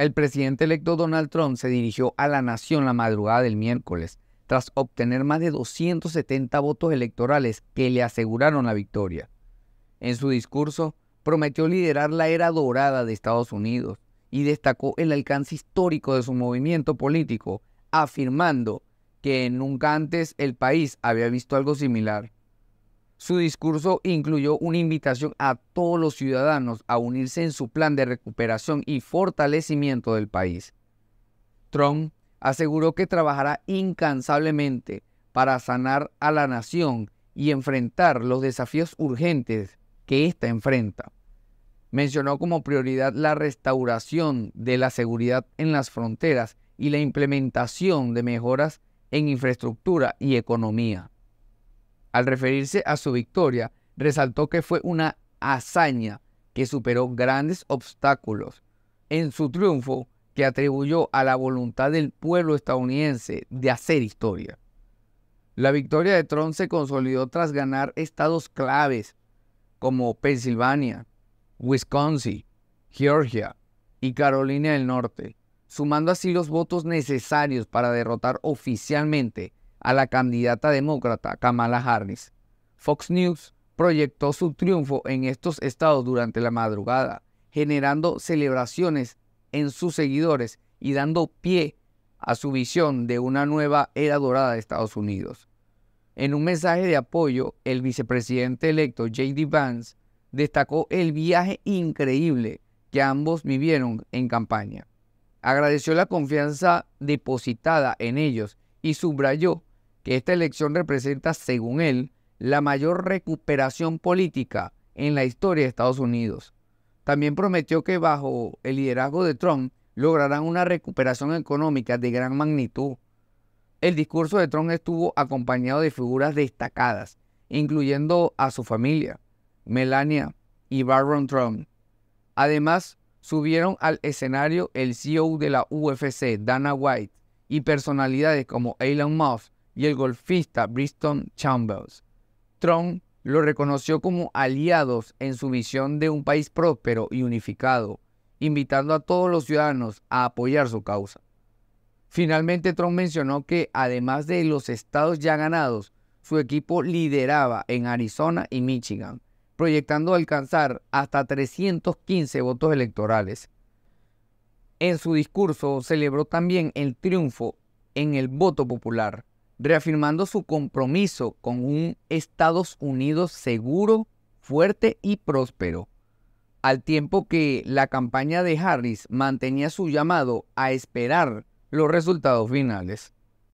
El presidente electo Donald Trump se dirigió a la nación la madrugada del miércoles, tras obtener más de 270 votos electorales que le aseguraron la victoria. En su discurso, prometió liderar la era dorada de Estados Unidos y destacó el alcance histórico de su movimiento político, afirmando que nunca antes el país había visto algo similar. Su discurso incluyó una invitación a todos los ciudadanos a unirse en su plan de recuperación y fortalecimiento del país. Trump aseguró que trabajará incansablemente para sanar a la nación y enfrentar los desafíos urgentes que ésta enfrenta. Mencionó como prioridad la restauración de la seguridad en las fronteras y la implementación de mejoras en infraestructura y economía. Al referirse a su victoria, resaltó que fue una hazaña que superó grandes obstáculos. En su triunfo, que atribuyó a la voluntad del pueblo estadounidense de hacer historia. La victoria de Trump se consolidó tras ganar estados claves como Pensilvania, Wisconsin, Georgia y Carolina del Norte, sumando así los votos necesarios para derrotar oficialmente a la candidata demócrata Kamala Harris. Fox News proyectó su triunfo en estos estados durante la madrugada, generando celebraciones en sus seguidores y dando pie a su visión de una nueva era dorada de Estados Unidos. En un mensaje de apoyo, el vicepresidente electo JD Vance destacó el viaje increíble que ambos vivieron en campaña. Agradeció la confianza depositada en ellos y subrayó que esta elección representa, según él, la mayor recuperación política en la historia de Estados Unidos. También prometió que bajo el liderazgo de Trump lograrán una recuperación económica de gran magnitud. El discurso de Trump estuvo acompañado de figuras destacadas, incluyendo a su familia, Melania y Barron Trump. Además, subieron al escenario el CEO de la UFC, Dana White, y personalidades como Elon Musk, y el golfista Briston Chambers. Trump lo reconoció como aliados en su visión de un país próspero y unificado, invitando a todos los ciudadanos a apoyar su causa. Finalmente, Trump mencionó que además de los estados ya ganados, su equipo lideraba en Arizona y Michigan, proyectando alcanzar hasta 315 votos electorales. En su discurso celebró también el triunfo en el voto popular, reafirmando su compromiso con un Estados Unidos seguro, fuerte y próspero, al tiempo que la campaña de Harris mantenía su llamado a esperar los resultados finales.